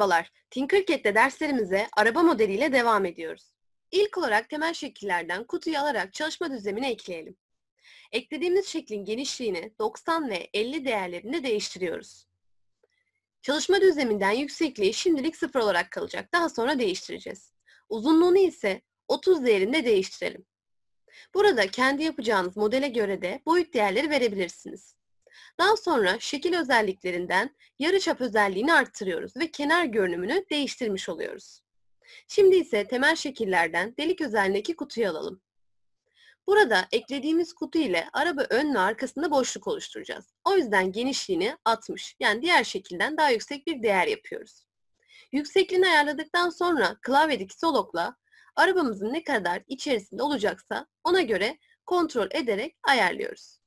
Merhabalar, Tinkercad'de derslerimize araba modeliyle devam ediyoruz. İlk olarak temel şekillerden kutuyu alarak çalışma düzlemine ekleyelim. Eklediğimiz şeklin genişliğini 90 ve 50 değerlerinde değiştiriyoruz. Çalışma düzleminden yüksekliği şimdilik 0 olarak kalacak, daha sonra değiştireceğiz. Uzunluğunu ise 30 değerinde değiştirelim. Burada kendi yapacağınız modele göre de boyut değerleri verebilirsiniz. Daha sonra şekil özelliklerinden yarı çap özelliğini arttırıyoruz ve kenar görünümünü değiştirmiş oluyoruz. Şimdi ise temel şekillerden delik özelliğindeki kutuyu alalım. Burada eklediğimiz kutu ile araba ön ve arkasında boşluk oluşturacağız. O yüzden genişliğini 60 yani diğer şekilden daha yüksek bir değer yapıyoruz. Yüksekliğini ayarladıktan sonra klavyedeki solokla arabamızın ne kadar içerisinde olacaksa ona göre kontrol ederek ayarlıyoruz.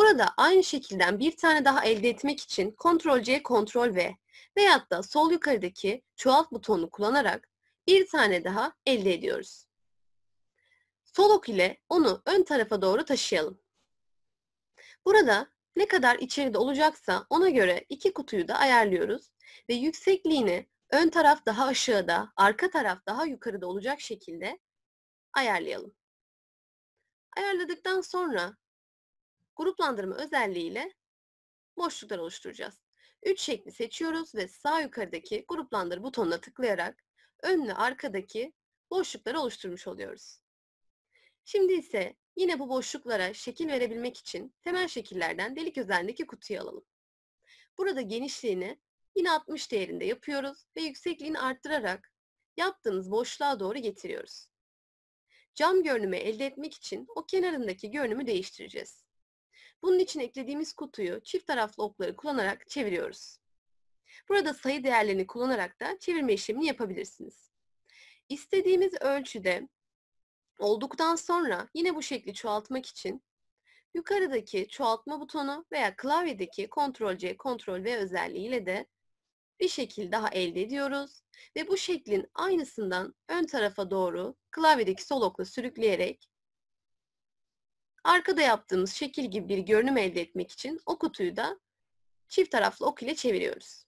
Burada aynı şekilden bir tane daha elde etmek için Ctrl C Ctrl V veyahut da sol yukarıdaki çoğalt butonunu kullanarak bir tane daha elde ediyoruz. Sol ok ile onu ön tarafa doğru taşıyalım. Burada ne kadar içeride olacaksa ona göre iki kutuyu da ayarlıyoruz ve yüksekliğini ön taraf daha aşağıda, arka taraf daha yukarıda olacak şekilde ayarlayalım. Ayarladıktan sonra gruplandırma özelliğiyle boşluklar oluşturacağız. 3 şekli seçiyoruz ve sağ yukarıdaki gruplandır butonuna tıklayarak ön ve arkadaki boşlukları oluşturmuş oluyoruz. Şimdi ise yine bu boşluklara şekil verebilmek için temel şekillerden delik özelindeki kutuyu alalım. Burada genişliğini yine 60 değerinde yapıyoruz ve yüksekliğini arttırarak yaptığımız boşluğa doğru getiriyoruz. Cam görünümü elde etmek için o kenarındaki görünümü değiştireceğiz. Bunun için eklediğimiz kutuyu çift taraflı okları kullanarak çeviriyoruz. Burada sayı değerlerini kullanarak da çevirme işlemini yapabilirsiniz. İstediğimiz ölçüde olduktan sonra yine bu şekli çoğaltmak için yukarıdaki çoğaltma butonu veya klavyedeki Ctrl-C, Ctrl-V özelliğiyle de bir şekil daha elde ediyoruz ve bu şeklin aynısından ön tarafa doğru klavyedeki sol okla sürükleyerek Arkada yaptığımız şekil gibi bir görünüm elde etmek için o kutuyu da çift taraflı ok ile çeviriyoruz.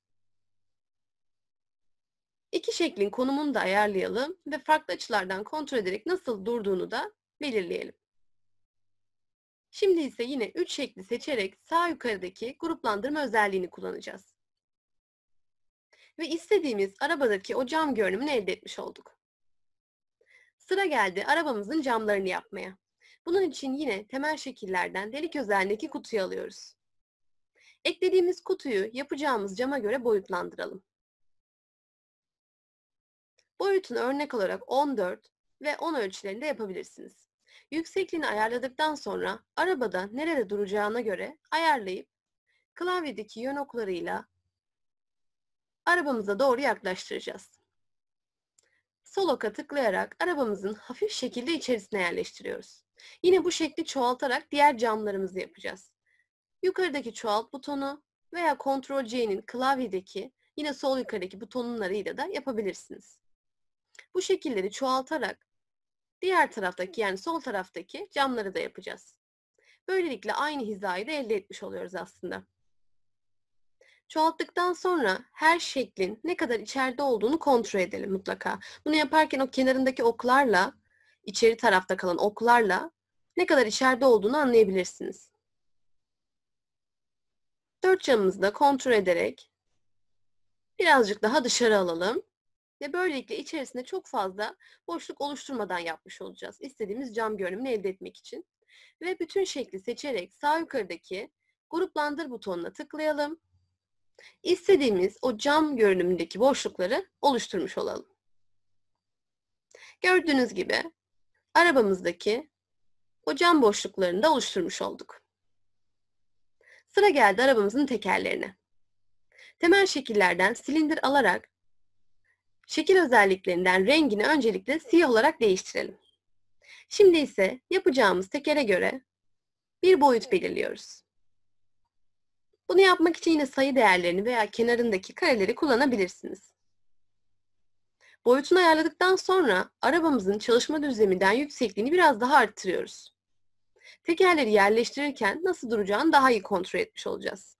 İki şeklin konumunu da ayarlayalım ve farklı açılardan kontrol ederek nasıl durduğunu da belirleyelim. Şimdi ise yine 3 şekli seçerek sağ yukarıdaki gruplandırma özelliğini kullanacağız. Ve istediğimiz arabadaki o cam görünümünü elde etmiş olduk. Sıra geldi arabamızın camlarını yapmaya. Bunun için yine temel şekillerden delik özelindeki kutuyu alıyoruz. Eklediğimiz kutuyu yapacağımız cama göre boyutlandıralım. Boyutunu örnek olarak 14 ve 10 ölçülerinde yapabilirsiniz. Yüksekliğini ayarladıktan sonra arabada nerede duracağına göre ayarlayıp klavyedeki yön oklarıyla arabamıza doğru yaklaştıracağız. Sol oka tıklayarak arabamızın hafif şekilde içerisine yerleştiriyoruz. Yine bu şekli çoğaltarak diğer camlarımızı yapacağız. Yukarıdaki çoğalt butonu veya Ctrl C'nin klavyedeki yine sol yukarıdaki butonlarıyla da yapabilirsiniz. Bu şekilleri çoğaltarak diğer taraftaki yani sol taraftaki camları da yapacağız. Böylelikle aynı hizayı da elde etmiş oluyoruz aslında. Çoğalttıktan sonra her şeklin ne kadar içeride olduğunu kontrol edelim mutlaka. Bunu yaparken o kenarındaki oklarla içeri tarafta kalan oklarla ne kadar içeride olduğunu anlayabilirsiniz. Dört camımızı da kontrol ederek birazcık daha dışarı alalım ve böylelikle içerisinde çok fazla boşluk oluşturmadan yapmış olacağız. İstediğimiz cam görünümünü elde etmek için. Ve bütün şekli seçerek sağ yukarıdaki gruplandır butonuna tıklayalım. İstediğimiz o cam görünümündeki boşlukları oluşturmuş olalım. Gördüğünüz gibi arabamızdaki o cam boşluklarını da oluşturmuş olduk. Sıra geldi arabamızın tekerlerine. Temel şekillerden silindir alarak şekil özelliklerinden rengini öncelikle siyah olarak değiştirelim. Şimdi ise yapacağımız tekere göre bir boyut belirliyoruz. Bunu yapmak için yine sayı değerlerini veya kenarındaki kareleri kullanabilirsiniz. Boyutunu ayarladıktan sonra arabamızın çalışma düzleminden yüksekliğini biraz daha arttırıyoruz. Tekerleri yerleştirirken nasıl duracağını daha iyi kontrol etmiş olacağız.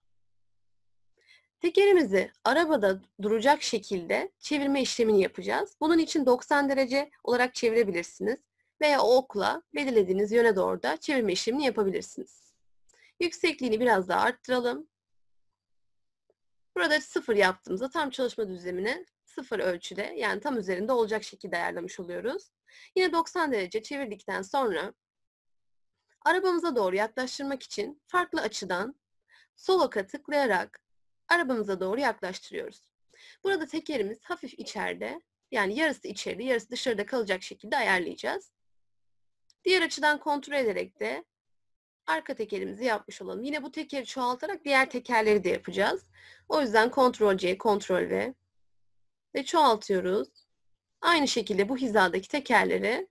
Tekerimizi arabada duracak şekilde çevirme işlemini yapacağız. Bunun için 90 derece olarak çevirebilirsiniz veya okla belirlediğiniz yöne doğru da çevirme işlemini yapabilirsiniz. Yüksekliğini biraz daha arttıralım. Burada sıfır yaptığımızda tam çalışma düzlemine sıfır ölçüde yani tam üzerinde olacak şekilde ayarlamış oluyoruz. Yine 90 derece çevirdikten sonra arabamıza doğru yaklaştırmak için farklı açıdan sol oka tıklayarak arabamıza doğru yaklaştırıyoruz. Burada tekerimiz hafif içeride yani yarısı içeride yarısı dışarıda kalacak şekilde ayarlayacağız. Diğer açıdan kontrol ederek de arka tekerimizi yapmış olalım. Yine bu tekeri çoğaltarak diğer tekerleri de yapacağız. O yüzden Ctrl C, Ctrl V ve çoğaltıyoruz. Aynı şekilde bu hizadaki tekerleri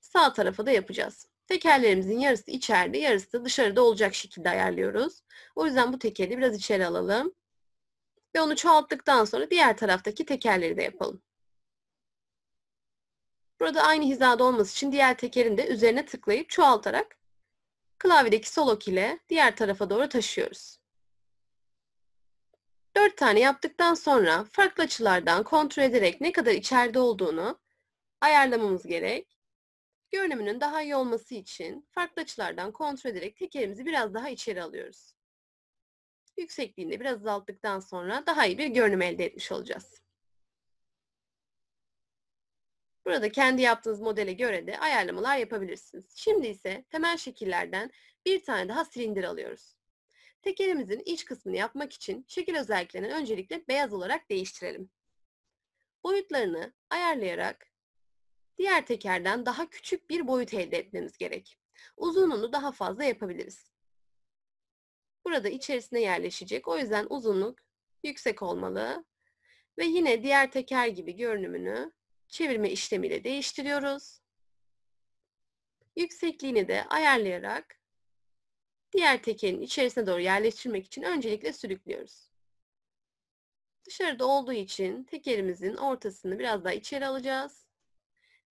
sağ tarafa da yapacağız. Tekerlerimizin yarısı içeride, yarısı da dışarıda olacak şekilde ayarlıyoruz. O yüzden bu tekeri biraz içeri alalım. Ve onu çoğalttıktan sonra diğer taraftaki tekerleri de yapalım. Burada aynı hizada olması için diğer tekerin de üzerine tıklayıp çoğaltarak klavyedeki sol ok ile diğer tarafa doğru taşıyoruz. 4 tane yaptıktan sonra farklı açılardan kontrol ederek ne kadar içeride olduğunu ayarlamamız gerek. Görünümünün daha iyi olması için farklı açılardan kontrol ederek tekerimizi biraz daha içeri alıyoruz. Yüksekliğini biraz azalttıktan sonra daha iyi bir görünüm elde etmiş olacağız. Burada kendi yaptığınız modele göre de ayarlamalar yapabilirsiniz. Şimdi ise temel şekillerden bir tane daha silindir alıyoruz. Tekerimizin iç kısmını yapmak için şekil özelliklerini öncelikle beyaz olarak değiştirelim. Boyutlarını ayarlayarak diğer tekerden daha küçük bir boyut elde etmemiz gerek. Uzunluğunu daha fazla yapabiliriz. Burada içerisine yerleşecek. O yüzden uzunluk yüksek olmalı. Ve yine diğer teker gibi görünümünü çevirme işlemiyle değiştiriyoruz. Yüksekliğini de ayarlayarak diğer tekerin içerisine doğru yerleştirmek için öncelikle sürüklüyoruz. Dışarıda olduğu için tekerimizin ortasını biraz daha içeri alacağız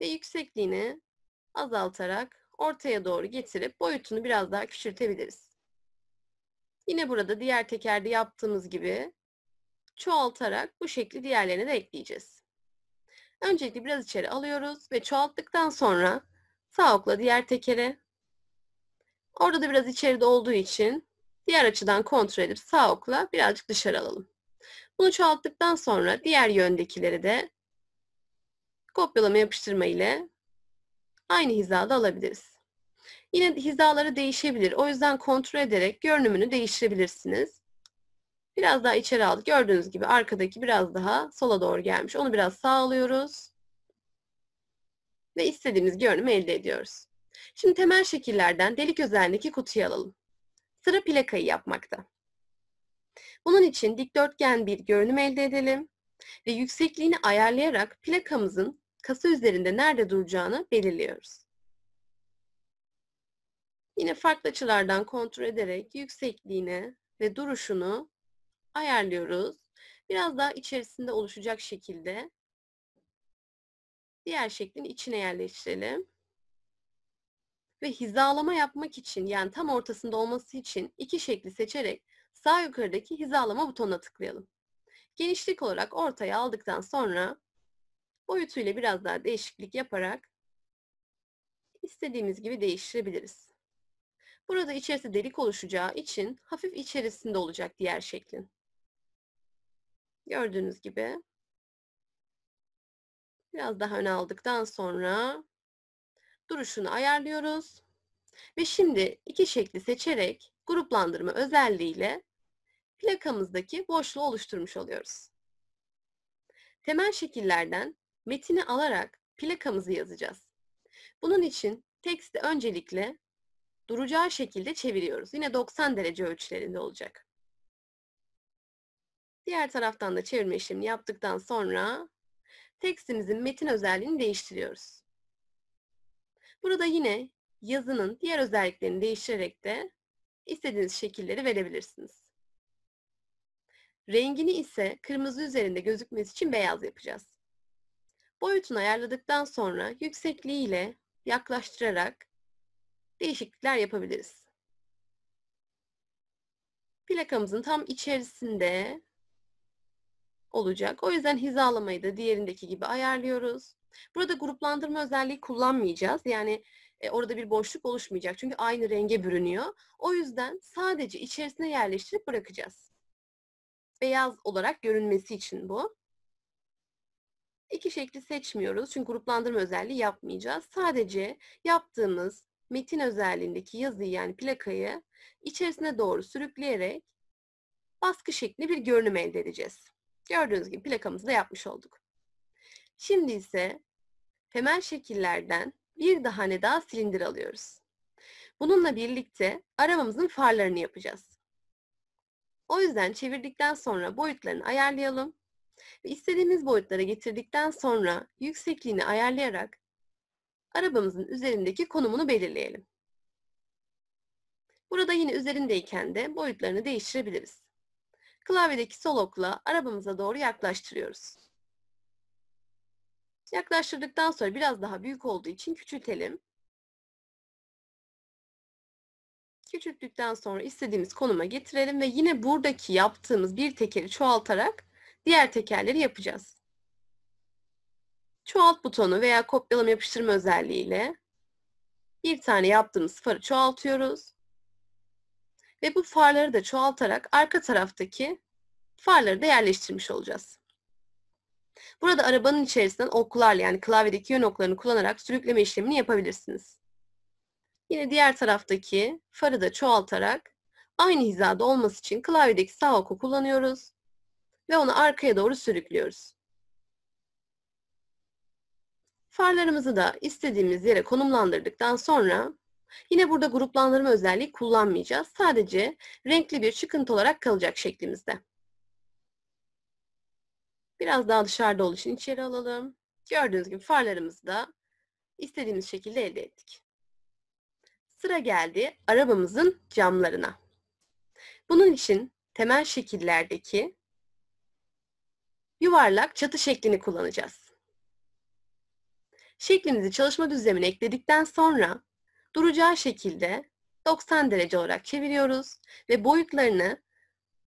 ve yüksekliğini azaltarak ortaya doğru getirip boyutunu biraz daha küçültebiliriz. Yine burada diğer tekerde yaptığımız gibi çoğaltarak bu şekli diğerlerine de ekleyeceğiz. Öncelikle biraz içeri alıyoruz ve çoğalttıktan sonra sağ okla diğer tekere Orada da biraz içeride olduğu için diğer açıdan kontrol edip sağ okla birazcık dışarı alalım. Bunu çoğalttıktan sonra diğer yöndekileri de kopyalama yapıştırma ile aynı hizada alabiliriz. Yine hizaları değişebilir. O yüzden kontrol ederek görünümünü değiştirebilirsiniz. Biraz daha içeri aldık. Gördüğünüz gibi arkadaki biraz daha sola doğru gelmiş. Onu biraz sağlıyoruz Ve istediğimiz görünümü elde ediyoruz. Şimdi temel şekillerden delik özelindeki kutuyu alalım. Sıra plakayı yapmakta. Bunun için dikdörtgen bir görünüm elde edelim ve yüksekliğini ayarlayarak plakamızın kasa üzerinde nerede duracağını belirliyoruz. Yine farklı açılardan kontrol ederek yüksekliğini ve duruşunu ayarlıyoruz. Biraz daha içerisinde oluşacak şekilde diğer şeklin içine yerleştirelim ve hizalama yapmak için yani tam ortasında olması için iki şekli seçerek sağ yukarıdaki hizalama butonuna tıklayalım. Genişlik olarak ortaya aldıktan sonra boyutuyla biraz daha değişiklik yaparak istediğimiz gibi değiştirebiliriz. Burada içerisinde delik oluşacağı için hafif içerisinde olacak diğer şeklin. Gördüğünüz gibi biraz daha öne aldıktan sonra duruşunu ayarlıyoruz. Ve şimdi iki şekli seçerek gruplandırma özelliğiyle plakamızdaki boşluğu oluşturmuş oluyoruz. Temel şekillerden metini alarak plakamızı yazacağız. Bunun için teksti öncelikle duracağı şekilde çeviriyoruz. Yine 90 derece ölçülerinde olacak. Diğer taraftan da çevirme işlemini yaptıktan sonra tekstimizin metin özelliğini değiştiriyoruz. Burada yine yazının diğer özelliklerini değiştirerek de istediğiniz şekilleri verebilirsiniz. Rengini ise kırmızı üzerinde gözükmesi için beyaz yapacağız. Boyutunu ayarladıktan sonra yüksekliği ile yaklaştırarak değişiklikler yapabiliriz. Plakamızın tam içerisinde olacak. O yüzden hizalamayı da diğerindeki gibi ayarlıyoruz. Burada gruplandırma özelliği kullanmayacağız. Yani e, orada bir boşluk oluşmayacak. Çünkü aynı renge bürünüyor. O yüzden sadece içerisine yerleştirip bırakacağız. Beyaz olarak görünmesi için bu. İki şekli seçmiyoruz. Çünkü gruplandırma özelliği yapmayacağız. Sadece yaptığımız metin özelliğindeki yazıyı yani plakayı içerisine doğru sürükleyerek baskı şeklinde bir görünüm elde edeceğiz. Gördüğünüz gibi plakamızı da yapmış olduk. Şimdi ise temel şekillerden bir daha ne daha silindir alıyoruz. Bununla birlikte aramamızın farlarını yapacağız. O yüzden çevirdikten sonra boyutlarını ayarlayalım ve istediğimiz boyutlara getirdikten sonra yüksekliğini ayarlayarak arabamızın üzerindeki konumunu belirleyelim. Burada yine üzerindeyken de boyutlarını değiştirebiliriz. Klavyedeki sol okla arabamıza doğru yaklaştırıyoruz. Yaklaştırdıktan sonra biraz daha büyük olduğu için küçültelim. Küçülttükten sonra istediğimiz konuma getirelim ve yine buradaki yaptığımız bir tekeri çoğaltarak diğer tekerleri yapacağız. Çoğalt butonu veya kopyalama yapıştırma özelliğiyle bir tane yaptığımız farı çoğaltıyoruz. Ve bu farları da çoğaltarak arka taraftaki farları da yerleştirmiş olacağız. Burada arabanın içerisinden oklarla yani klavyedeki yön oklarını kullanarak sürükleme işlemini yapabilirsiniz. Yine diğer taraftaki farı da çoğaltarak aynı hizada olması için klavyedeki sağ oku kullanıyoruz ve onu arkaya doğru sürüklüyoruz. Farlarımızı da istediğimiz yere konumlandırdıktan sonra yine burada gruplandırma özelliği kullanmayacağız. Sadece renkli bir çıkıntı olarak kalacak şeklimizde. Biraz daha dışarıda olduğu için içeri alalım. Gördüğünüz gibi farlarımızı da istediğimiz şekilde elde ettik. Sıra geldi arabamızın camlarına. Bunun için temel şekillerdeki yuvarlak çatı şeklini kullanacağız. Şeklimizi çalışma düzlemine ekledikten sonra duracağı şekilde 90 derece olarak çeviriyoruz ve boyutlarını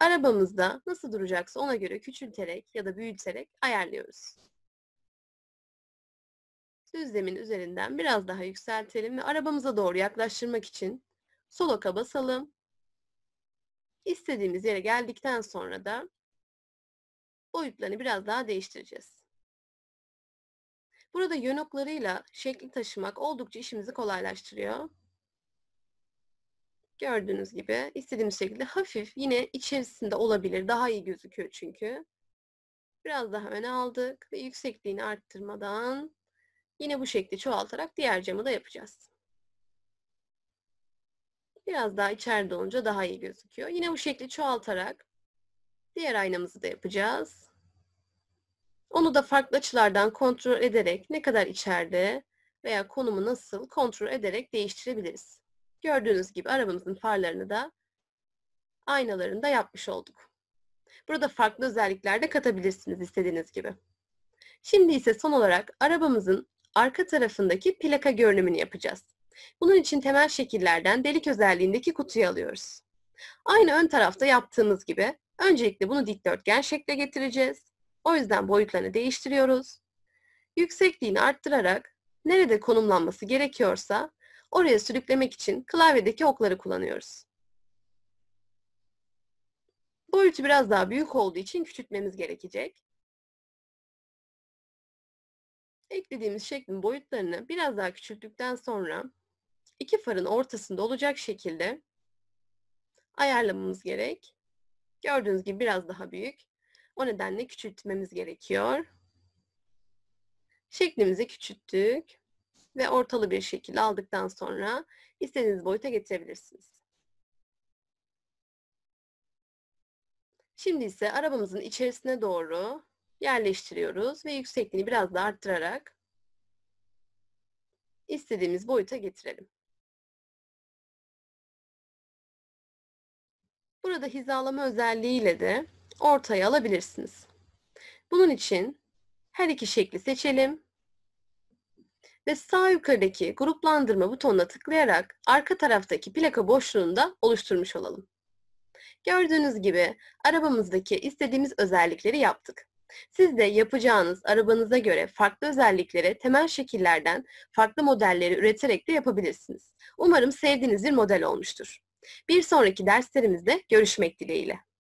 Arabamızda nasıl duracaksa ona göre küçülterek ya da büyüterek ayarlıyoruz. Düzlemin üzerinden biraz daha yükseltelim ve arabamıza doğru yaklaştırmak için sol oka basalım. İstediğimiz yere geldikten sonra da boyutlarını biraz daha değiştireceğiz. Burada yön oklarıyla şekli taşımak oldukça işimizi kolaylaştırıyor. Gördüğünüz gibi istediğimiz şekilde hafif yine içerisinde olabilir. Daha iyi gözüküyor çünkü. Biraz daha öne aldık ve yüksekliğini arttırmadan yine bu şekli çoğaltarak diğer camı da yapacağız. Biraz daha içeride olunca daha iyi gözüküyor. Yine bu şekli çoğaltarak diğer aynamızı da yapacağız. Onu da farklı açılardan kontrol ederek ne kadar içeride veya konumu nasıl kontrol ederek değiştirebiliriz. Gördüğünüz gibi arabamızın farlarını da aynalarında yapmış olduk. Burada farklı özellikler de katabilirsiniz istediğiniz gibi. Şimdi ise son olarak arabamızın arka tarafındaki plaka görünümünü yapacağız. Bunun için temel şekillerden delik özelliğindeki kutuyu alıyoruz. Aynı ön tarafta yaptığımız gibi öncelikle bunu dikdörtgen şekle getireceğiz. O yüzden boyutlarını değiştiriyoruz. Yüksekliğini arttırarak nerede konumlanması gerekiyorsa oraya sürüklemek için klavyedeki okları kullanıyoruz. Boyutu biraz daha büyük olduğu için küçültmemiz gerekecek. Eklediğimiz şeklin boyutlarını biraz daha küçülttükten sonra iki farın ortasında olacak şekilde ayarlamamız gerek. Gördüğünüz gibi biraz daha büyük. O nedenle küçültmemiz gerekiyor. Şeklimizi küçülttük ve ortalı bir şekil aldıktan sonra istediğiniz boyuta getirebilirsiniz. Şimdi ise arabamızın içerisine doğru yerleştiriyoruz ve yüksekliğini biraz da arttırarak istediğimiz boyuta getirelim. Burada hizalama özelliğiyle de ortaya alabilirsiniz. Bunun için her iki şekli seçelim ve sağ yukarıdaki gruplandırma butonuna tıklayarak arka taraftaki plaka boşluğunda oluşturmuş olalım. Gördüğünüz gibi arabamızdaki istediğimiz özellikleri yaptık. Siz de yapacağınız arabanıza göre farklı özellikleri temel şekillerden farklı modelleri üreterek de yapabilirsiniz. Umarım sevdiğiniz bir model olmuştur. Bir sonraki derslerimizde görüşmek dileğiyle.